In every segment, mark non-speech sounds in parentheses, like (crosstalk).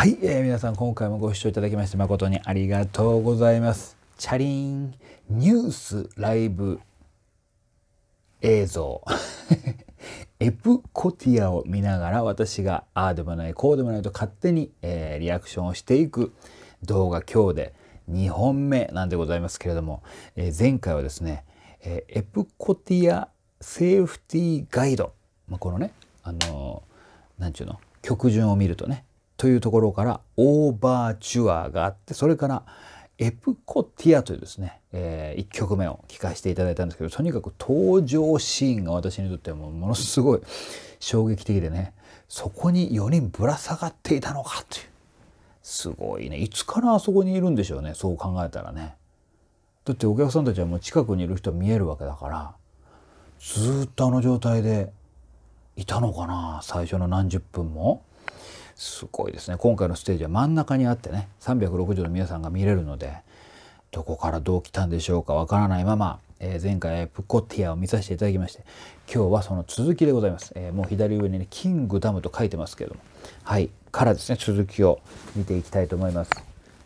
はい、えー、皆さん今回もご視聴いただきまして誠にありがとうございます。チャリンニュースライブ映像 (laughs) エプコティアを見ながら私がああでもないこうでもないと勝手に、えー、リアクションをしていく動画今日で2本目なんでございますけれども、えー、前回はですね、えー、エプコティアセーフティーガイド、まあ、このねあの何、ー、ちゅうの曲順を見るとねというところからオーバーチュアがあってそれからエプコティアというですね、えー、1曲目を聴かせていただいたんですけどとにかく登場シーンが私にとってはもものすごい衝撃的でねそこに4人ぶら下がっていたのかというすごいねいつからあそこにいるんでしょうねそう考えたらねだってお客さんたちはもう近くにいる人は見えるわけだからずっとあの状態でいたのかな最初の何十分も。すごいですね今回のステージは真ん中にあってね360の皆さんが見れるのでどこからどう来たんでしょうかわからないまま、えー、前回プコティアを見させていただきまして今日はその続きでございます、えー、もう左上にねキングダムと書いてますけどもはいからですね続きを見ていきたいと思います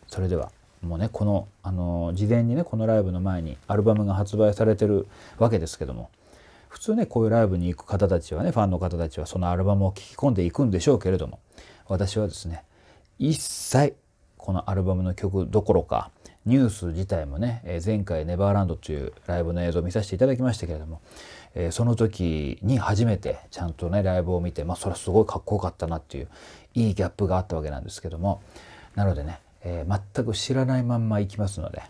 それではもうねこの、あのー、事前にねこのライブの前にアルバムが発売されてるわけですけども普通ねこういうライブに行く方たちはねファンの方たちはそのアルバムを聴き込んでいくんでしょうけれども私はですね一切このアルバムの曲どころかニュース自体もね、え前回ネバーランドというライブの映像を見させていただきましたけれども、えその時に初めてちゃんとねライブを見てまあそれはすごいかっこよかったなっていういいギャップがあったわけなんですけどもなのでね、え全く知らないまんまいきますので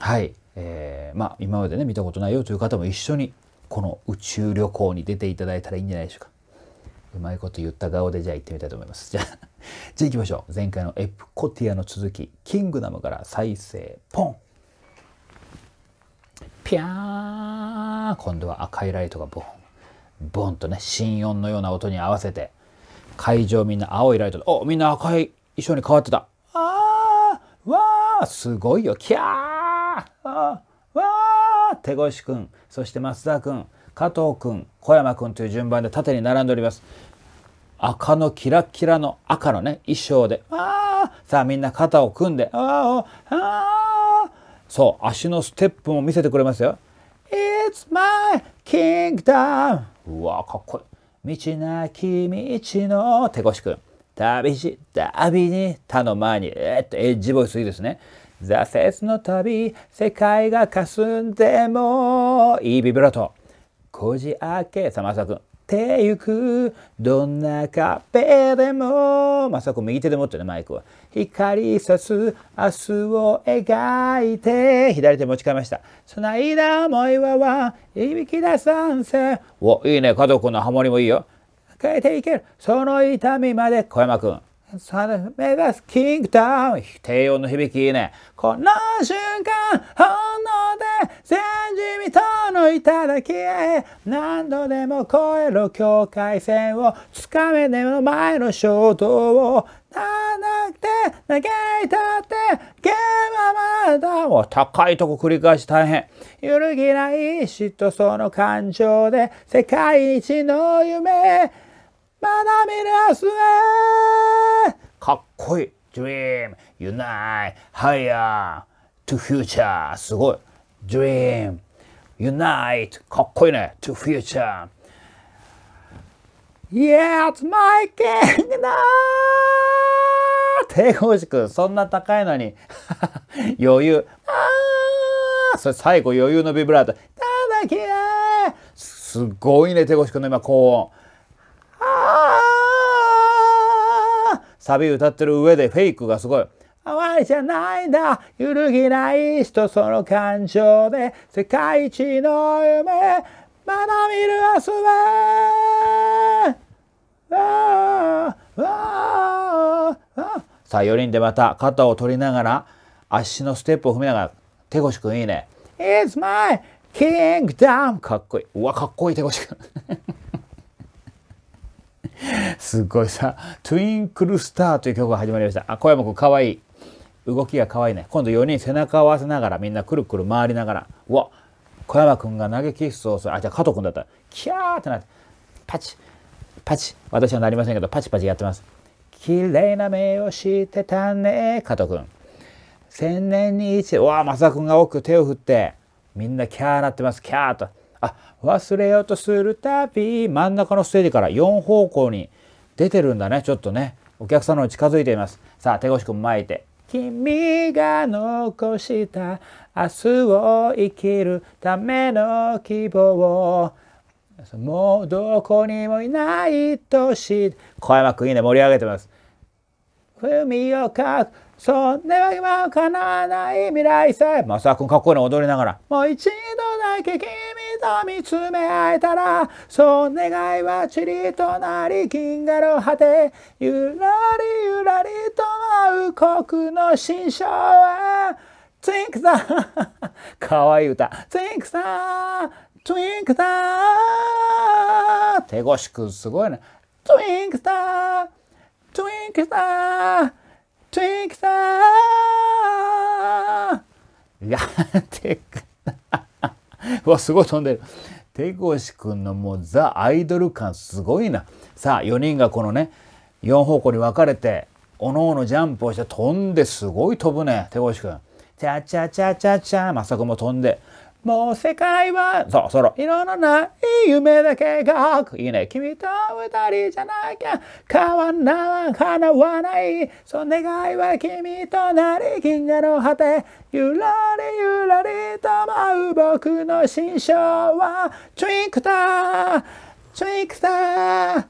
はい、えー、まあ今までね見たことないよという方も一緒にこの宇宙旅行に出ていただいたらいいんじゃないでしょうか。うまいこと言った顔でじゃあ行ってみたいと思います。じゃあ、(laughs) じゃあ行きましょう。前回のエプコティアの続き、キングダムから再生、ポンピャーン今度は赤いライトがボン。ボンとね、心音のような音に合わせて、会場みんな青いライトで、おみんな赤い衣装に変わってた。あーわーすごいよ。キャーあーわー手越くん、そして増田くん。加藤君小山君という順番で縦に並んでおります赤のキラキラの赤のね衣装でああさあみんな肩を組んでああああそう足のステップも見せてくれますよ It's my kingdom うわかっこいい道なき道の手越くん旅し旅に他の前にえー、っとエッジボイスいいですね挫折の旅世界が霞んでもいいビブラートこじ開けさまさくんてゆくどんなェでもまさこ右手で持ってねマイクは光さす明日を描いて左手持ち替えましたそないだ思いははいびきだせ成おいいね家族のハモリもいいよ変えていけるその痛みまで小山くん目指すキングダウン低音の響きいいねこの瞬間本能での頂へ何度でも超える境界線をつかめでも前の衝動をなくて嘆いたってゲームはまだもう高いとこ繰り返し大変揺るぎない嫉妬その感情で世界一の夢まだ見る明日へかっこいい Dream Unite Higher to Future すごい Dream Unite! かっこいいね !To future! y e s my kingdom! 帝王くん、そんな高いのに。(laughs) 余裕。あそれ最後余裕のビブラート。ただきーすごいね、手越くんの今高音。あサビ歌ってる上でフェイクがすごい。われじゃないんだ揺るぎない人その感情で世界一の夢まだ見る明日は。さあ4人でまた肩を取りながら足のステップを踏みながら手越くんいいね It's my kingdom かっこいいうわかっこいい手越くん (laughs) すごいさ、トゥインクルスターという曲が始まりました。あ、小山くんかわいい。動きが可愛いね今度4人背中を合わせながらみんなくるくる回りながらうわ小山君が投げキスをするあじゃあ加藤君だったらキャーってなってパチパチ私はなりませんけどパチパチやってます綺麗な目をしてたね加藤君千年に一わあ正君が奥手を振ってみんなキャーなってますキャーとあ忘れようとするたび真ん中のステージから4方向に出てるんだねちょっとねお客さんの近づいていますさあ手越くん巻いて君が残した明日を生きるための希望もうどこにもいないとし小山君いいね盛り上げてます海をかくそれは今は叶わない未来さえまさくんかっこいいの踊りながらもう一度だけ君度見つめ合えたら、そう願いは塵となり、金がろはて、ゆらりゆらりと舞うこくのし象は、Think t h a かわいい歌。ツインク k that! Think 手越くすごいね。ツインク k that! Think that! やてか。(laughs) わ、すごい飛んでる。手越くんのもうザ・アイドル感すごいな。さあ、4人がこのね、4方向に分かれて、おのおのジャンプをして飛んですごい飛ぶね、手越くん。チャチャチャチャチャ、まさくも飛んで。もう世界はそろそろいろんない夢だけがいいね君と二人じゃなきゃ変わんなは叶わないその願いは君となり銀河の果てゆらりゆらりと舞う僕の心象はトゥインクタートゥインクター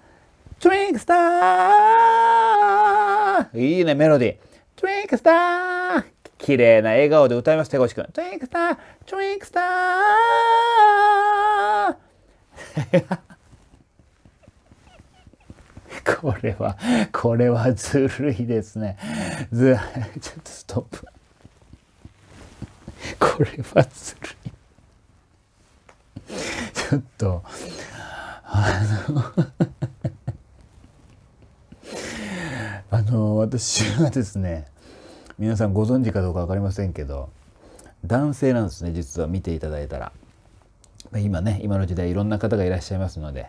トゥインクターいいねメロディートゥインクター綺麗な笑顔で歌います、手越くん。トゥインクスタートゥインクスター (laughs) これは、これはずるいですね。ず、ちょっとストップ。これはずるい。ちょっと、あの (laughs) あの、私はですね、皆さんご存知かどうか分かりませんけど男性なんですね実は見ていただいたら今ね今の時代いろんな方がいらっしゃいますので、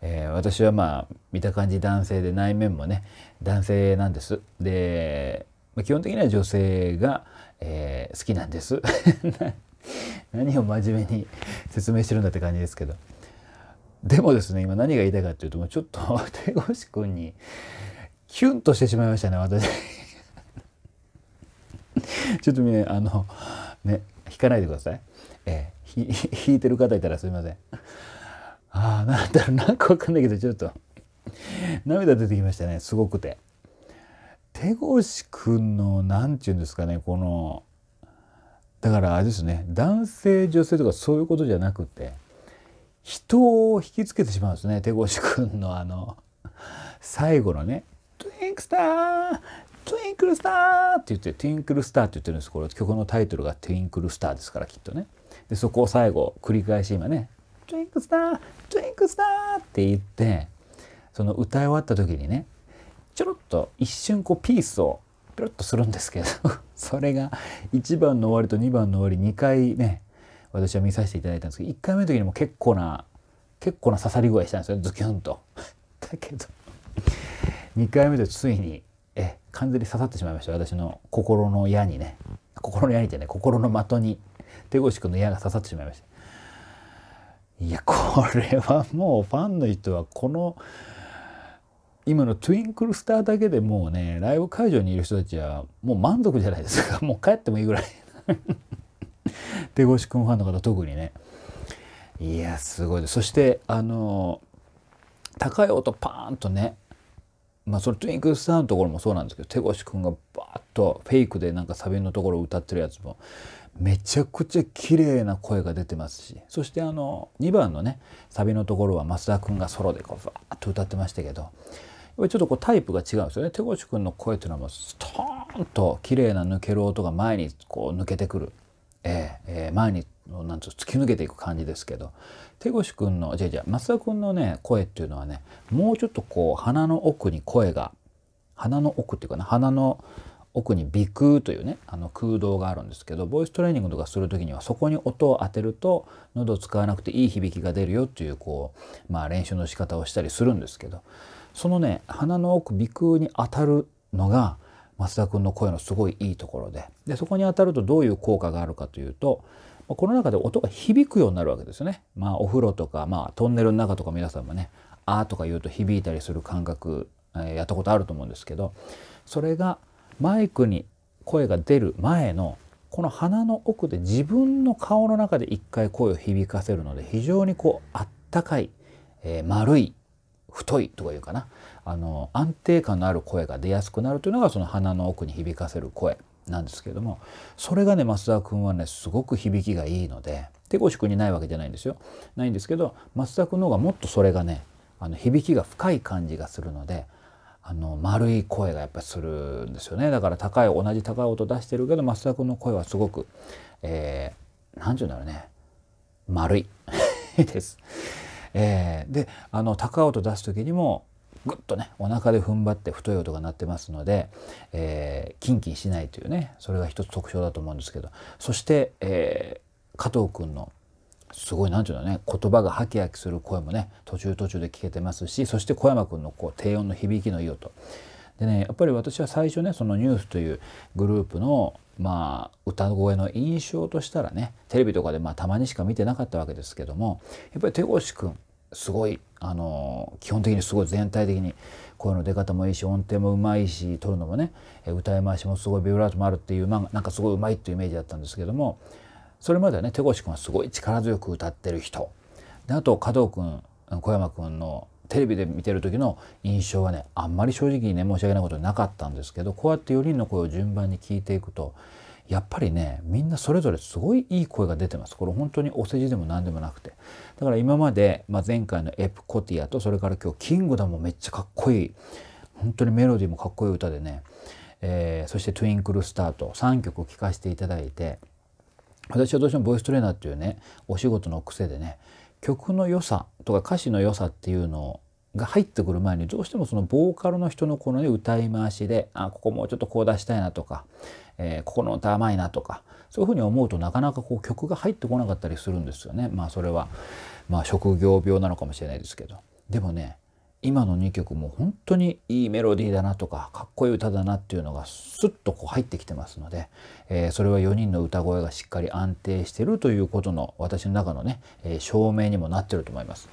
えー、私はまあ見た感じ男性で内面もね男性なんですで、ま基本的には女性が、えー、好きなんです (laughs) 何を真面目に説明してるんだって感じですけどでもですね今何が言いたいかっていうともうちょっと (laughs) 手越君にキュンとしてしまいましたね私。ちょっとねあのね引かないでください。えー、引いてる方いたらすいません。ああなんだろうなんかわかんないけどちょっと涙出てきましたねすごくて。手越くんの何て言うんですかねこのだからあれですね男性女性とかそういうことじゃなくて人を引きつけてしまうんですね手越くんのあの最後のね「トゥインクスタートゥインクルスターって言って、トゥインクルスターって言ってるんです。これ曲のタイトルがトゥインクルスターですから、きっとね。で、そこを最後、繰り返し今ね、トゥインクスター、トゥインクスターって言って、その歌い終わった時にね、ちょろっと一瞬こうピースをピロッとするんですけど (laughs) それが1番の終わりと2番の終わり2回ね、私は見させていただいたんですけど、1回目の時にも結構な、結構な刺さり具合したんですよ、ズキュンと。だけど、2回目でついにえ完全に刺さってしまいました私の心の矢にね心の矢にってね心の的に手越君の矢が刺さってしまいましたいやこれはもうファンの人はこの今のトゥインクルスターだけでもうねライブ会場にいる人たちはもう満足じゃないですか (laughs) もう帰ってもいいぐらい (laughs) 手越君ファンの方特にねいやすごいですそしてあの高い音パーンとねまあそれトゥインクルスターのところもそうなんですけど手越くんがバーッとフェイクでなんかサビのところを歌ってるやつもめちゃくちゃ綺麗な声が出てますしそしてあの2番のねサビのところは増田くんがソロでこうバーッと歌ってましたけどちょっとこうタイプが違うんですよね手越くんの声っていうのはもうストーンと綺麗な抜ける音が前にこう抜けてくる、えーえー、前になんう突き抜けていく感じですけど手越くんの、じゃじゃ、松田くんのね、声っていうのはね、もうちょっとこう、鼻の奥に声が、鼻の奥っていうかな、鼻の奥に鼻腔というね、あの空洞があるんですけど、ボイストレーニングとかする時には、そこに音を当てると、喉を使わなくていい響きが出るよっていう、こう、まあ練習の仕方をしたりするんですけど、そのね、鼻の奥、鼻腔に当たるのが、松田君の声のすごいいいところででそこに当たるとどういう効果があるかというとこの中で音が響くようになるわけですよね。まあお風呂とか、まあトンネルの中とか皆さんもね、あーとか言うと響いたりする感覚、えやったことあると思うんですけど、それがマイクに声が出る前のこの鼻の奥で自分の顔の中で一回声を響かせるので非常にこうあったかい、えー、丸い太いとかいうかなあの安定感のある声が出やすくなるというのがその鼻の奥に響かせる声なんですけれどもそれがね増田君はねすごく響きがいいので手越君にないわけじゃないんですよないんですけど増田君の方がもっとそれがねあの響きが深い感じがするのであの丸い声がやっぱりするんですよねだから高い同じ高い音出してるけど増田君の声はすごくえー、て言うんだろうね丸い (laughs) です。えー、であの高い音出す時にもぐっとねお腹で踏ん張って太い音が鳴ってますので、えー、キンキンしないというねそれが一つ特徴だと思うんですけどそして、えー、加藤君のすごい何て言うのね言葉がハキハキする声もね途中途中で聞けてますしそして小山君のこう低音の響きのいい音。でねやっぱり私は最初ねそのニュースというグループのまあ、歌声の印象としたらねテレビとかでまあたまにしか見てなかったわけですけどもやっぱり手越君すごいあの基本的にすごい全体的に声の出方もいいし音程もうまいし取るのもね歌い回しもすごいビブラートもあるっていう、まあ、なんかすごいうまいっていうイメージだったんですけどもそれまではね手越君はすごい力強く歌ってる人であと加藤君小山君のテレビで見てる時の印象はねあんまり正直にね申し訳ないことなかったんですけどこうやって4人の声を順番に聞いていくとやっぱりねみんなそれぞれすごいいい声が出てますこれ本当にお世辞でも何でもなくてだから今まで、まあ、前回のエプコティアとそれから今日キングダムもめっちゃかっこいい本当にメロディーもかっこいい歌でね、えー、そして「トゥインクルスタート」3曲聴かせていただいて私はどうしてもボイストレーナーっていうねお仕事の癖でね曲の良さとか歌詞の良さっていうのをが入ってくる前にどうしてもそのボーカルの人のこのね歌い回しであここもうちょっとこう出したいなとか、えー、ここの歌甘いなとかそういうふうに思うとなかなかこう曲が入ってこなかったりするんですよねまあそれは、まあ、職業病なのかもしれないですけどでもね今の2曲も本当にいいメロディーだなとかかっこいい歌だなっていうのがスッとこう入ってきてますので、えー、それは4人の歌声がしっかり安定してるということの私の中のね、えー、証明にもなってると思います。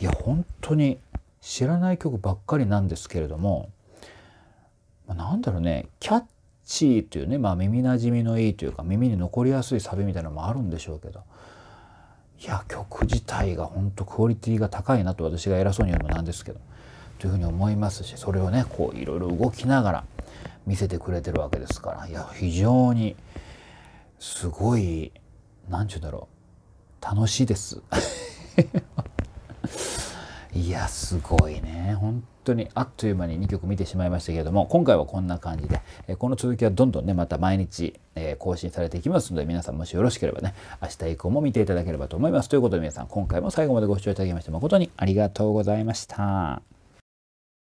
いや本当に知らない曲ばっかりなんですけれども、まあ、なんだろうねキャッチーというね、まあ、耳なじみのいいというか耳に残りやすいサビみたいなのもあるんでしょうけどいや曲自体が本当クオリティが高いなと私が偉そうに言うのもなんですけどというふうに思いますしそれをねこういろいろ動きながら見せてくれてるわけですからいや非常にすごい何て言うんだろう楽しいですいやすごいね本当にあっという間に2曲見てしまいましたけれども今回はこんな感じで、えこの続きはどんどんねまた毎日、え更新されていきますので皆さんもしよろしければね明日以降も見ていただければと思いますということで皆さん今回も最後までご視聴いただきまして誠にありがとうございました。